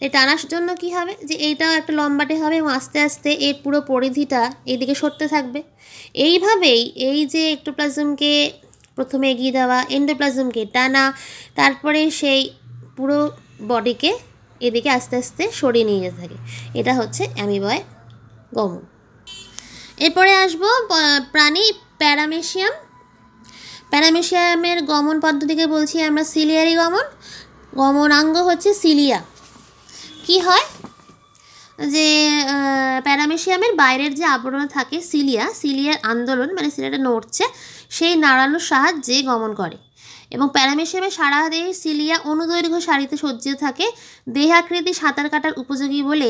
এই টানার জন্য কি হবে যে এইটাও একটা লম্বাটে হবে এবং আস্তে আস্তে এর পুরো পরিধিটা এইদিকে সরতে থাকবে এইভাবেই এই যে একটোপ্লাজমকে প্রথমে এগিয়ে দেওয়া এন্ডোপ্লাজমকে টানা তারপরে সেই পুরো বডিকে এদিকে আস্তে আস্তে সরিয়ে নিয়ে যেতে থাকে এটা হচ্ছে অ্যামিবয় গমন এরপরে আসবো প্রাণী প্যারামেশিয়াম প্যারামেশিয়ামের গমন পদ্ধতিকে বলছি আমরা সিলিয়ারি গমন গমনাঙ্গ হচ্ছে সিলিয়া কি হয় যে প্যারামেশিয়ামের বাইরের যে আবরণ থাকে সিলিয়া সিলিয়ার আন্দোলন মানে সিলিয়াটা নড়ছে সেই নাড়ানোর সাহায্যে গমন করে এবং প্যারামেশিয়ামের সারা দেহ সিলিয়া অনুদৈর্ঘ্য সারিতে সজ্জিত থাকে দেহাকৃতি সাঁতার কাটার উপযোগী বলে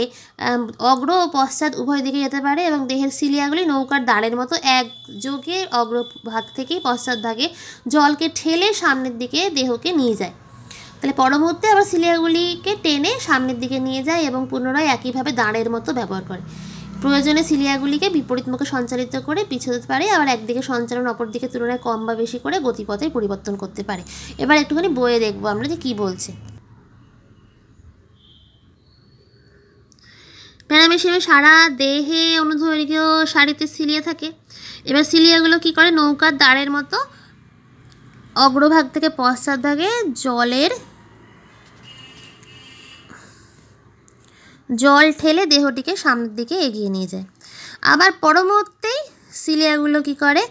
অগ্র ও পশ্চাৎ উভয় দিকে যেতে পারে এবং দেহের সিলিয়াগুলি নৌকার দাঁড়ের মতো একযোগে অগ্রভাগ থেকে পশ্চাৎ ভাগে জলকে ঠেলে সামনের দিকে দেহকে নিয়ে যায় তাহলে পরমুহূর্তে আবার সিলিয়াগুলিকে টেনে সামনের দিকে নিয়ে যায় এবং পুনরায় একইভাবে দাঁড়ের মতো ব্যবহার করে প্রয়োজনে সিলিয়াগুলিকে বিপরীত মুখে সঞ্চালিত করে পিছোতে পারে আবার একদিকে সঞ্চালন অপর দিকে তুলনায় কম বা বেশি করে গতিপথে পরিবর্তন করতে পারে এবার একটুখানি বইয়ে দেখবো আমরা যে কী বলছে প্যারাম হিসেবে সারা দেহে অনুদৈর্ঘ্য সারিতে সিলিয়া থাকে এবার সিলিয়াগুলো কি করে নৌকার দাঁড়ের মতো অগ্রভাগ থেকে পশ্চাৎভাগে জলের জল ঠেলে দেহটিকে সামনের দিকে এগিয়ে নিয়ে যায় আবার পরমুহূর্তেই সিলিয়াগুলো কি করে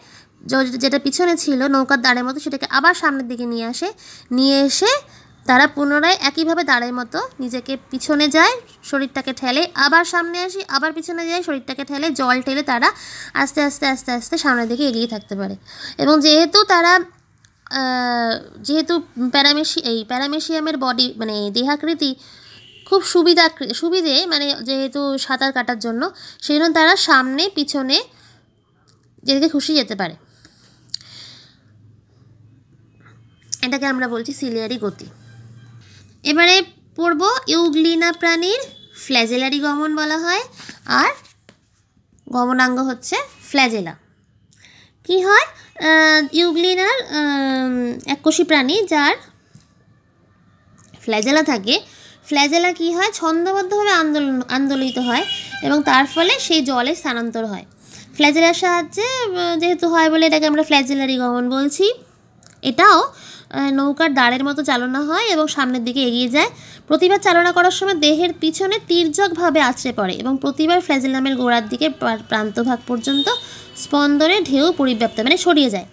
যেটা পিছনে ছিল নৌকার দাঁড়ের মতো সেটাকে আবার সামনের দিকে নিয়ে আসে নিয়ে এসে তারা পুনরায় একইভাবে দাঁড়ের মতো নিজেকে পিছনে যায় শরীরটাকে ঠেলে আবার সামনে আসি আবার পিছনে যায় শরীরটাকে ঠেলে জল ঠেলে তারা আস্তে আস্তে আস্তে আস্তে সামনের দিকে এগিয়ে থাকতে পারে এবং যেহেতু তারা যেহেতু প্যারামেশি এই প্যারামেশিয়ামের বডি মানে দেহাকৃতি খুব সুবিধা সুবিধে মানে যেহেতু সাঁতার কাটার জন্য সেই জন্য তারা সামনে পিছনে যেদিকে খুশি যেতে পারে এটাকে আমরা বলছি সিলিয়ারি গতি এবারে পড়ব ইউগ্লিনা প্রাণীর ফ্ল্যাজেলারি গমন বলা হয় আর গমনাঙ্গ হচ্ছে ফ্ল্যাজেলা কি হয় ইউগ্লিনার এককোষী প্রাণী যার ফ্ল্যাজেলা থাকে ফ্ল্যাজেলা কী হয় ছন্দবদ্ধভাবে আন্দোলন আন্দোলিত হয় এবং তার ফলে সেই জলে স্থানান্তর হয় ফ্ল্যাজেলার সাহায্যে যেহেতু হয় বলে এটাকে আমরা ফ্ল্যাজেলারি গমন বলছি এটাও নৌকার দাঁড়ের মতো চালনা হয় এবং সামনের দিকে এগিয়ে যায় প্রতিবার চালনা করার সময় দেহের পিছনে তীর্যকভাবে আছড়ে পড়ে এবং প্রতিবার ফ্ল্যাজেলামের গোড়ার দিকে প্রান্তভাগ পর্যন্ত স্পন্দনে ঢেউ পরিব্যাপ্ত মানে ছড়িয়ে যায়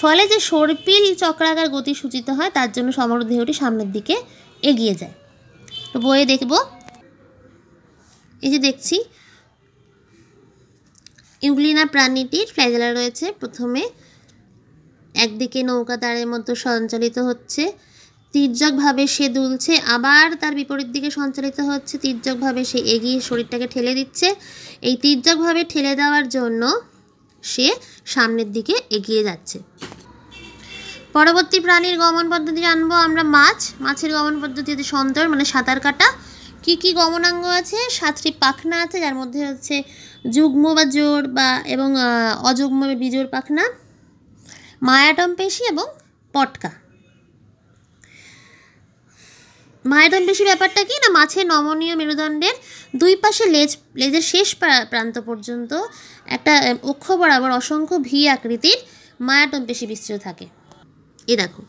ফলে যে সর্পিল চক্রাকার গতি সূচিত হয় তার জন্য সমগ্র দেহটি সামনের দিকে এগিয়ে যায় বয়ে দেখব এই যে দেখছি ইউগ্লিনা প্রাণীটির ফ্ল্যাজেলা রয়েছে প্রথমে একদিকে নৌকা তারের মতো সঞ্চালিত হচ্ছে তির্যকভাবে সে দুলছে আবার তার বিপরীত দিকে সঞ্চালিত হচ্ছে তির্যকভাবে সে এগিয়ে শরীরটাকে ঠেলে দিচ্ছে এই তির্যকভাবে ঠেলে দেওয়ার জন্য সে সামনের দিকে এগিয়ে যাচ্ছে পরবর্তী প্রাণীর গমন পদ্ধতি জানবো আমরা মাছ মাছের গমন পদ্ধতিতে সন্তর মানে সাঁতার কাটা কী কী গমনাঙ্গ আছে সাতটি পাখনা আছে যার মধ্যে হচ্ছে যুগ্ম বা জোর বা এবং অযুগ্ম বা বিজোর পাখনা মায়াটম পেশি এবং পটকা মায়াটম পেশি ব্যাপারটা কি না মাছের নমনীয় মেরুদণ্ডের দুই পাশে লেজ লেজের শেষ প্রান্ত পর্যন্ত একটা অক্ষ বরাবর অসংখ্য ভি আকৃতির মায়াটম পেশি বিস্তৃত থাকে এ দেখো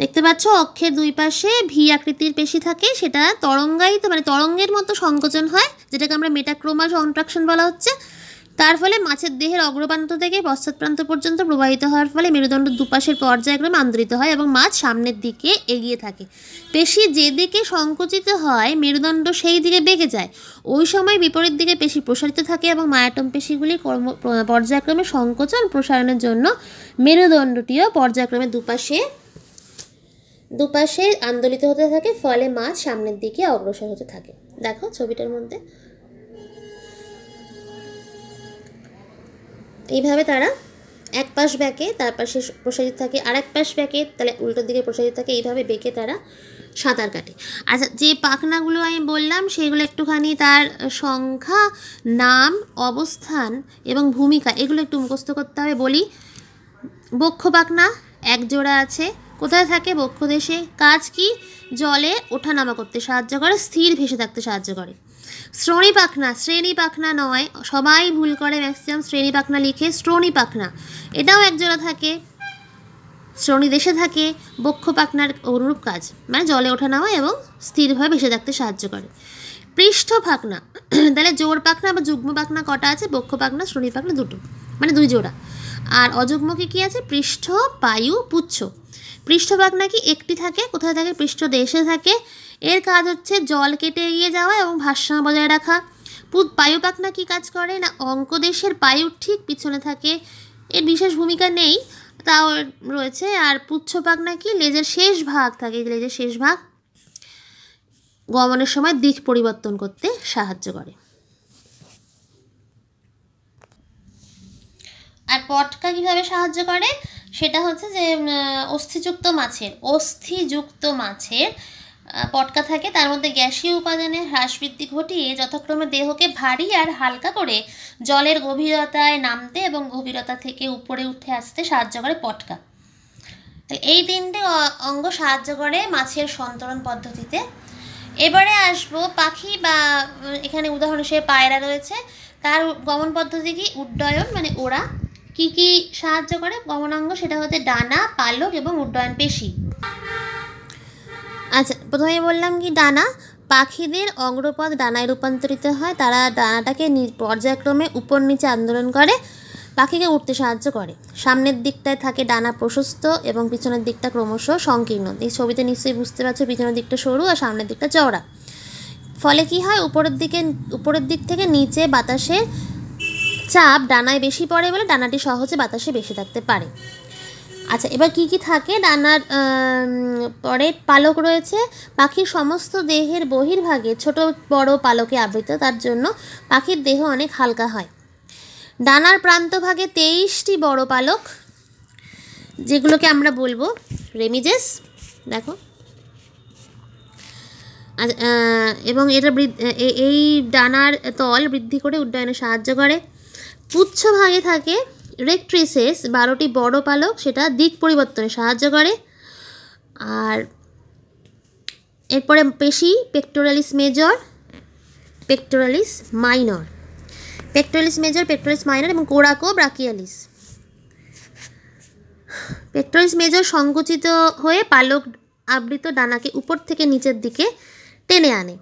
দেখতে পাচ্ছ অক্ষের দুই পাশে ভি আকৃতির পেশি থাকে সেটা তরঙ্গায়িত মানে তরঙ্গের মতো সংকোচন হয় যেটাকে আমরা মেটাক্রোমাল কন্ট্রাকশন বলা হচ্ছে তার ফলে মাছের দেহের অগ্রপ্রান্ত থেকে পশ্চাৎপ্রান্ত পর্যন্ত প্রবাহিত হওয়ার ফলে মেরুদণ্ড দুপাশের পর্যায়ক্রমে আন্দোলিত হয় এবং মাছ সামনের দিকে এগিয়ে থাকে পেশি যেদিকে সংকুচিত হয় মেরুদণ্ড সেই দিকে বেগে যায় ওই সময় বিপরীত দিকে পেশি প্রসারিত থাকে এবং মায়াটম পেশিগুলি পর্যায়ক্রমে সংকোচন প্রসারণের জন্য মেরুদণ্ডটিও পর্যায়ক্রমে দুপাশে দুপাশে আন্দোলিত হতে থাকে ফলে মাছ সামনের দিকে অগ্রসর হতে থাকে দেখো ছবিটার মধ্যে এইভাবে তারা এক পাশ ব্যাকে তার পাশে প্রসারিত থাকে আর এক পাশ ব্যাকে তাহলে উল্টোর দিকে প্রসারিত থাকে এইভাবে বেঁকে তারা সাঁতার কাটে আচ্ছা যে পাখনাগুলো আমি বললাম সেগুলো একটুখানি তার সংখ্যা নাম অবস্থান এবং ভূমিকা এগুলো একটু মুখস্থ করতে হবে বলি বক্ষ পাখনা এক জোড়া আছে কোথায় থাকে বক্ষদেশে কাজ কি জলে ওঠা নামা করতে সাহায্য করে স্থির ভেসে থাকতে সাহায্য করে শ্রোণী পাখনা শ্রেণী পাখনা নয় সবাই ভুল করে ম্যাক্সিমাম শ্রেণী পাখনা লিখে শ্রোণী পাখনা এটাও একজোড়া থাকে শ্রোণী দেশে থাকে বক্ষ পাখনার অনুরূপ কাজ মানে জলে ওঠা নেওয়া এবং স্থিরভাবে ভেসে থাকতে সাহায্য করে পৃষ্ঠ পাখনা তাহলে জোর পাখনা বা যুগ্ম পাখনা কটা আছে বক্ষ পাখনা শ্রোণী পাখনা দুটো মানে দুই জোড়া আর অযুগ্ম কি কী আছে পৃষ্ঠ বায়ু পুচ্ছ পৃষ্ঠ পাখনা কি একটি থাকে কোথায় থাকে পৃষ্ঠ দেশে থাকে এর কাজ হচ্ছে জল কেটে এগিয়ে যাওয়া এবং ভারসাম্য বজায় রাখা বায়ু পাখনা কী কাজ করে না অঙ্কদেশের বায়ু ঠিক পিছনে থাকে এর বিশেষ ভূমিকা নেই তাও রয়েছে আর পুচ্ছ পাখনা কি লেজের শেষ ভাগ থাকে লেজের শেষ ভাগ গমনের সময় দিক পরিবর্তন করতে সাহায্য করে আর পটকা কীভাবে সাহায্য করে সেটা হচ্ছে যে অস্থিযুক্ত মাছের অস্থিযুক্ত মাছের পটকা থাকে তার মধ্যে গ্যাসীয় উপাদানের হ্রাস বৃদ্ধি ঘটিয়ে যথাক্রমে দেহকে ভারী আর হালকা করে জলের গভীরতায় নামতে এবং গভীরতা থেকে উপরে উঠে আসতে সাহায্য করে পটকা তাহলে এই তিনটে অঙ্গ সাহায্য করে মাছের সন্তরণ পদ্ধতিতে এবারে আসবো পাখি বা এখানে উদাহরণ হিসেবে পায়রা রয়েছে তার গমন পদ্ধতি কি উড্ডয়ন মানে ওরা কি কি সাহায্য করে গমনাঙ্গ সেটা হচ্ছে ডানা পালক এবং উড্ডয়ন পেশি আচ্ছা প্রথমে বললাম কি ডানা পাখিদের অগ্রপদ ডানায় রূপান্তরিত হয় তারা ডানাটাকে পর্যায়ক্রমে উপর নিচে আন্দোলন করে পাখিকে উঠতে সাহায্য করে সামনের দিকটায় থাকে ডানা প্রশস্ত এবং পিছনের দিকটা ক্রমশ সংকীর্ণ এই ছবিতে নিশ্চয়ই বুঝতে পারছো পিছনের দিকটা সরু আর সামনের দিকটা চওড়া ফলে কি হয় উপরের দিকে উপরের দিক থেকে নিচে বাতাসে চাপ ডানায় বেশি পড়ে বলে ডানাটি সহজে বাতাসে বেশি থাকতে পারে আচ্ছা এবার কি কি থাকে ডানার পরে পালক রয়েছে পাখির সমস্ত দেহের বহির্ভাগে ছোট বড় পালকে আবৃত তার জন্য পাখির দেহ অনেক হালকা হয় ডানার প্রান্তভাগে তেইশটি বড় পালক যেগুলোকে আমরা বলবো রেমিজেস দেখো এবং এটা এই ডানার তল বৃদ্ধি করে উড্ডয়নে সাহায্য করে পুচ্ছ ভাগে থাকে রেকট্রিসেস বারোটি বড় পালক সেটা দিক পরিবর্তনে সাহায্য করে আর এরপরে পেশি pectoralis major pectoralis minor pectoralis major pectoralis minor এবং কোরাকো ব্রাকিয়ালিস পেক্টোরালিস মেজর সংকুচিত হয়ে পালক আবৃত ডানাকে উপর থেকে নিচের দিকে টেনে আনে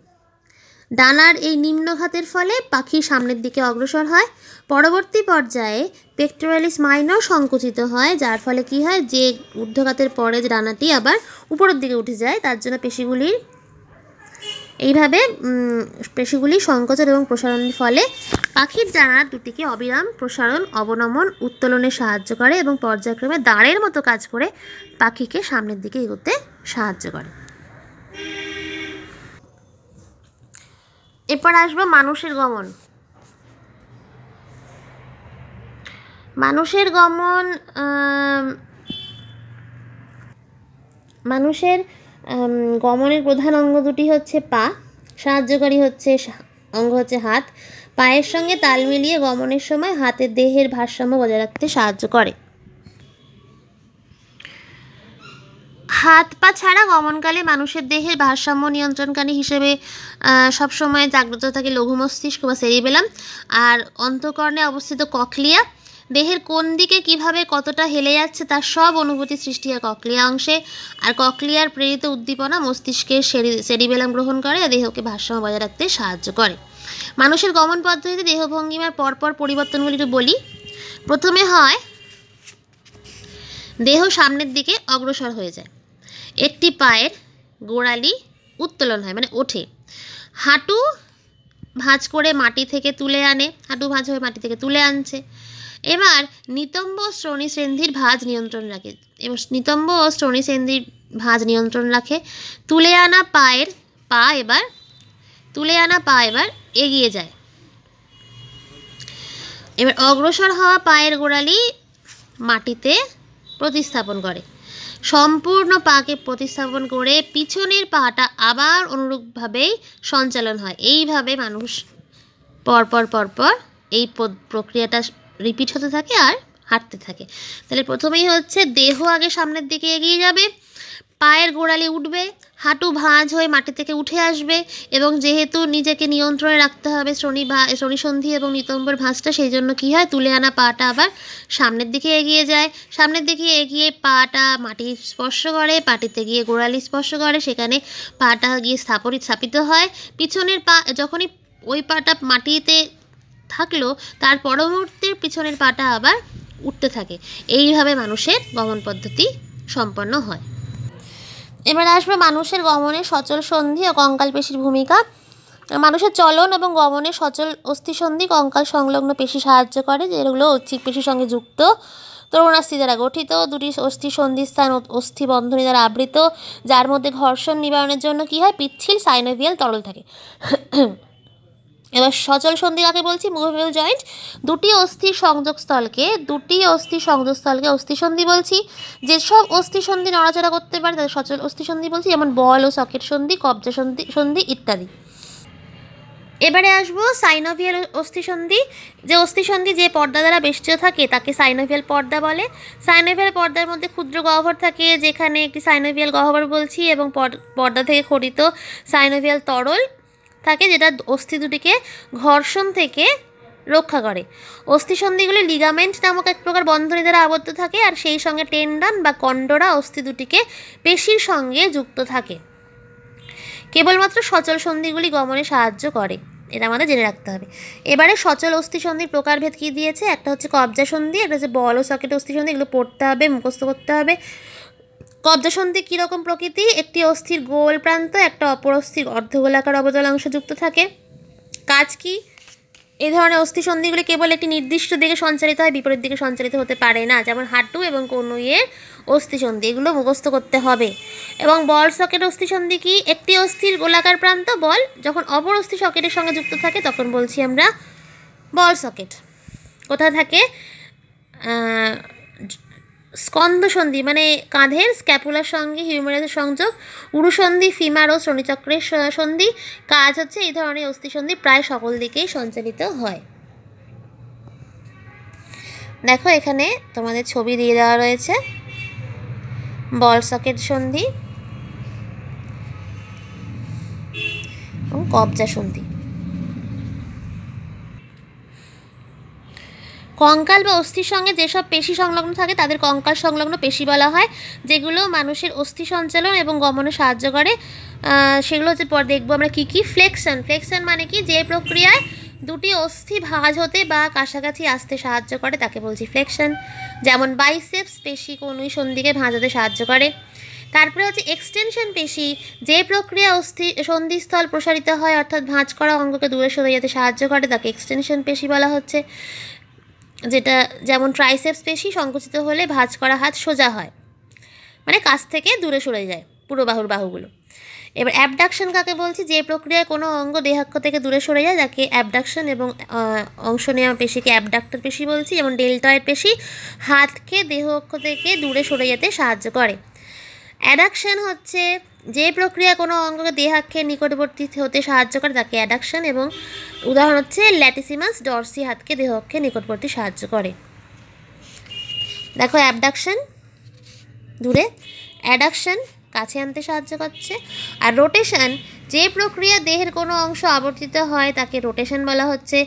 ডানার এই নিম্নঘাতের ফলে পাখি সামনের দিকে অগ্রসর হয় পরবর্তী পর্যায়ে পেক্টোরালিস মাইনর সংকুচিত হয় যার ফলে কি হয় যে ঊর্ধ্বঘাতের পরে যে ডানাটি আবার উপরের দিকে উঠে যায় তার জন্য পেশিগুলির এইভাবে পেশিগুলি সংকোচন এবং প্রসারণের ফলে পাখির ডানা দুটিকে অবিরাম প্রসারণ অবনমন উত্তোলনে সাহায্য করে এবং পর্যায়ক্রমে দাঁড়ের মতো কাজ করে পাখিকে সামনের দিকে এগোতে সাহায্য করে এরপর আসবো মানুষের গমন মানুষের গমন মানুষের গমনের প্রধান অঙ্গ দুটি হচ্ছে পা সাহায্যকারী হচ্ছে অঙ্গ হচ্ছে হাত পায়ের সঙ্গে তাল মিলিয়ে গমনের সময় হাতের দেহের ভারসাম্য বজায় রাখতে সাহায্য করে হাত পা ছাড়া গমনকালে মানুষের দেহের ভারসাম্য নিয়ন্ত্রণকারী হিসেবে সবসময় জাগ্রত থাকে লঘু মস্তিষ্ক বা সেরিবেলাম আর অন্তকর্ণে অবস্থিত ককলিয়া দেহের কোন দিকে কিভাবে কতটা হেলে যাচ্ছে তার সব অনুভূতি সৃষ্টি হয় ককলিয়া অংশে আর ককলিয়ার প্রেরিত উদ্দীপনা মস্তিষ্কে সেরিবেলাম গ্রহণ করে আর দেহকে ভারসাম্য বজায় রাখতে সাহায্য করে মানুষের গমন পদ্ধতিতে দেহভঙ্গিমার পরপর পরিবর্তনগুলি একটু বলি প্রথমে হয় দেহ সামনের দিকে অগ্রসর হয়ে যায় একটি পায়ের গোড়ালি উত্তোলন হয় মানে ওঠে হাঁটু ভাঁজ করে মাটি থেকে তুলে আনে হাঁটু ভাঁজ হয়ে মাটি থেকে তুলে আনছে এবার নিতম্ব শ্রোণীসেন্ধির ভাজ নিয়ন্ত্রণ রাখে এবার নিতম্ব ও শ্রোণীসেন্ধির ভাঁজ নিয়ন্ত্রণ রাখে তুলে আনা পায়ের পা এবার তুলে আনা পা এবার এগিয়ে যায় এবার অগ্রসর হওয়া পায়ের গোড়ালি মাটিতে প্রতিস্থাপন করে সম্পূর্ণ পাকে প্রতিস্থাপন করে পিছনের পাটা আবার অনুরূপভাবেই সঞ্চালন হয় এইভাবে মানুষ পরপর পরপর এই প্রক্রিয়াটা রিপিট হতে থাকে আর হাঁটতে থাকে তাহলে প্রথমেই হচ্ছে দেহ আগে সামনের দিকে এগিয়ে যাবে পায়ের গোড়ালি উঠবে হাঁটু ভাঁজ হয়ে মাটি থেকে উঠে আসবে এবং যেহেতু নিজেকে নিয়ন্ত্রণে রাখতে হবে শ্রণী ভা শ্রণীসন্ধি এবং নিতম্বর ভাঁজটা সেই জন্য কী হয় তুলে আনা পাটা আবার সামনের দিকে এগিয়ে যায় সামনের দিকে এগিয়ে পাটা মাটি স্পর্শ করে পাটিতে গিয়ে গোড়ালি স্পর্শ করে সেখানে পাটা গিয়ে স্থাপন স্থাপিত হয় পিছনের পা যখনই ওই পাটা মাটিতে থাকলেও তার পরবর্তীর পিছনের পাটা আবার উঠতে থাকে এইভাবে মানুষের গমন পদ্ধতি সম্পন্ন হয় এবার আসবে মানুষের গমনে সচল সন্ধি ও কঙ্কাল পেশির ভূমিকা মানুষের চলন এবং গমনে সচল অস্থিসন্ধি কঙ্কাল সংলগ্ন পেশি সাহায্য করে যেগুলো ঐচ্ছিক পেশির সঙ্গে যুক্ত তরুণাস্থি দ্বারা গঠিত দুটি অস্থি সন্ধিস্থান অস্থি বন্ধনী দ্বারা আবৃত যার মধ্যে ঘর্ষণ নিবারণের জন্য কী হয় পিচ্ছিল সাইনোভিয়াল তরল থাকে এবার সচল সন্ধি কাকে বলছি মুভেবল জয়েন্ট দুটি অস্থি সংযোগস্থলকে দুটি অস্থি সংযোগস্থলকে অস্থি সন্ধি বলছি যেসব অস্থি সন্ধি নড়াচড়া করতে পারে তাদের সচল অস্থি সন্ধি বলছি যেমন বল ও সকেট সন্ধি কবজা সন্ধি সন্ধি ইত্যাদি এবারে আসবো সাইনোভিয়াল অস্থিসন্ধি যে অস্থিসন্ধি যে পর্দা দ্বারা বেষ্টিও থাকে তাকে সাইনোভিয়াল পর্দা বলে সাইনোভিয়াল পর্দার মধ্যে ক্ষুদ্র গহ্বর থাকে যেখানে একটি সাইনোভিয়াল গহ্বর বলছি এবং পর্দা থেকে খরিত সাইনোভিয়াল তরল থাকে যেটা অস্থি দুটিকে ঘর্ষণ থেকে রক্ষা করে অস্থিসন্ধিগুলি লিগামেন্ট নামক এক প্রকার বন্ধনী দ্বারা আবদ্ধ থাকে আর সেই সঙ্গে টেন্ডন বা কণ্ডরা অস্থি দুটিকে পেশির সঙ্গে যুক্ত থাকে কেবলমাত্র সচল সন্ধিগুলি গমনে সাহায্য করে এটা আমাদের জেনে রাখতে হবে এবারে সচল অস্থিসন্ধির প্রকারভেদ কী দিয়েছে একটা হচ্ছে কবজা সন্ধি একটা হচ্ছে বল ও সকেট অস্থিসন্ধি এগুলো পড়তে হবে মুখস্থ করতে হবে কব্জাসন্ধি সন্ধি কীরকম প্রকৃতি একটি অস্থির গোল প্রান্ত একটা অপর অস্থির অর্ধগোলাকার অবজলাংশ যুক্ত থাকে কাজ কি এই ধরনের অস্থি সন্ধিগুলি কেবল একটি নির্দিষ্ট দিকে সঞ্চালিত হয় বিপরীত দিকে সঞ্চালিত হতে পারে না যেমন হাঁটু এবং কনুইয়ের অস্থি সন্ধি এগুলো মুখস্থ করতে হবে এবং বল সকেট অস্থি সন্ধি কি একটি অস্থির গোলাকার প্রান্ত বল যখন অপর অস্থি সকেটের সঙ্গে যুক্ত থাকে তখন বলছি আমরা বল সকেট কোথায় থাকে স্কন্দসন্ধি মানে কাঁধের স্ক্যাপুলার সঙ্গে হিউমেরাসের সংযোগ উরুসন্ধি ফিমার ও শ্রণীচক্রের সন্ধি কাজ হচ্ছে এই ধরনের অস্থিসন্ধি প্রায় সকল দিকেই সঞ্চালিত হয় দেখো এখানে তোমাদের ছবি দিয়ে দেওয়া রয়েছে বল সকেট সন্ধি এবং কবজা সন্ধি কঙ্কাল বা অস্থির সঙ্গে যেসব পেশি সংলগ্ন থাকে তাদের কঙ্কাল সংলগ্ন পেশি বলা হয় যেগুলো মানুষের অস্থি সঞ্চালন এবং গমনে সাহায্য করে সেগুলো হচ্ছে পর দেখবো আমরা কী কী ফ্লেকশন ফ্লেকশন মানে কি যে প্রক্রিয়ায় দুটি অস্থি ভাঁজ হতে বা কাছাকাছি আসতে সাহায্য করে তাকে বলছি ফ্লেকশন যেমন বাইসেপস পেশি কনুই সন্ধিকে ভাঁজ হতে সাহায্য করে তারপরে হচ্ছে এক্সটেনশন পেশি যে প্রক্রিয়া অস্থি সন্ধিস্থল প্রসারিত হয় অর্থাৎ ভাঁজ করা অঙ্গকে দূরে সরে যেতে সাহায্য করে তাকে এক্সটেনশন পেশি বলা হচ্ছে যেটা যেমন ট্রাইসেপস পেশি সংকুচিত হলে ভাঁজ করা হাত সোজা হয় মানে কাছ থেকে দূরে সরে যায় পুরো বাহুর বাহুগুলো এবার অ্যাবডাকশন কাকে বলছি যে প্রক্রিয়ায় কোনো অঙ্গ দেহাক্ষ থেকে দূরে সরে যায় যাকে অ্যাবডাকশন এবং অংশ নেওয়া পেশিকে অ্যাবডাক্টর পেশি বলছি যেমন ডেল্টয়েড পেশি হাতকে দেহক্ষ থেকে দূরে সরে যেতে সাহায্য করে অ্যাডাকশান হচ্ছে যে প্রক্রিয়া কোনো অঙ্গকে দেহাক্ষের নিকটবর্তী হতে সাহায্য করে তাকে অ্যাডাকশন এবং উদাহরণ হচ্ছে ল্যাটিসিমাস ডরসি হাতকে দেহাক্ষের নিকটবর্তী সাহায্য করে দেখো অ্যাবডাকশান দূরে অ্যাডাকশান কাছে আনতে সাহায্য করছে আর রোটেশন যে প্রক্রিয়া দেহের কোনো অংশ আবর্তিত হয় তাকে রোটেশন বলা হচ্ছে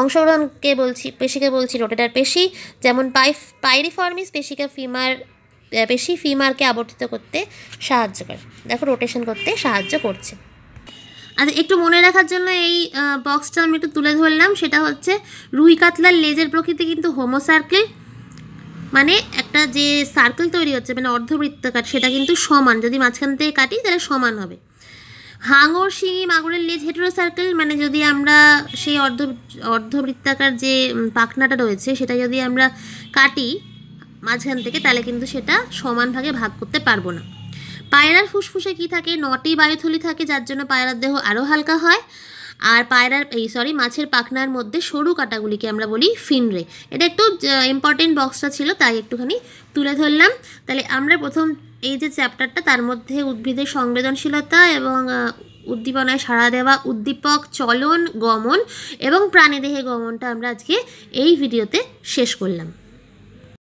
অংশগ্রহণকে বলছি পেশিকে বলছি রোটেটার পেশি যেমন পাই পাইরিফর্মিস পেশিকে ফিমার বেশি ফিমারকে আবর্তিত করতে সাহায্য করে দেখো রোটেশন করতে সাহায্য করছে আচ্ছা একটু মনে রাখার জন্য এই বক্সটা আমি একটু তুলে ধরলাম সেটা হচ্ছে রুই কাতলার লেজের প্রকৃতি কিন্তু হোমোসার্কেল মানে একটা যে সার্কেল তৈরি হচ্ছে মানে অর্ধবৃত্তাকার সেটা কিন্তু সমান যদি মাঝখান থেকে কাটি তাহলে সমান হবে হাঙর শিঙি মাগুরের লেজ হেটেরো সার্কেল মানে যদি আমরা সেই অর্ধ অর্ধবৃত্তাকার যে পাখনাটা রয়েছে সেটা যদি আমরা কাটি মাঝখান থেকে তাহলে কিন্তু সেটা সমান ভাগে ভাগ করতে পারবো না পায়রার ফুসফুসে কি থাকে নটি বায়ুথলি থাকে যার জন্য পায়রার দেহ আরও হালকা হয় আর পায়রার এই সরি মাছের পাখনার মধ্যে সরু কাটাগুলিকে আমরা বলি ফিনরে এটা একটু ইম্পর্টেন্ট বক্সটা ছিল তাই একটুখানি তুলে ধরলাম তাহলে আমরা প্রথম এই যে চ্যাপ্টারটা তার মধ্যে উদ্ভিদের সংবেদনশীলতা এবং উদ্দীপনায় সাড়া দেওয়া উদ্দীপক চলন গমন এবং প্রাণীদেহে গমনটা আমরা আজকে এই ভিডিওতে শেষ করলাম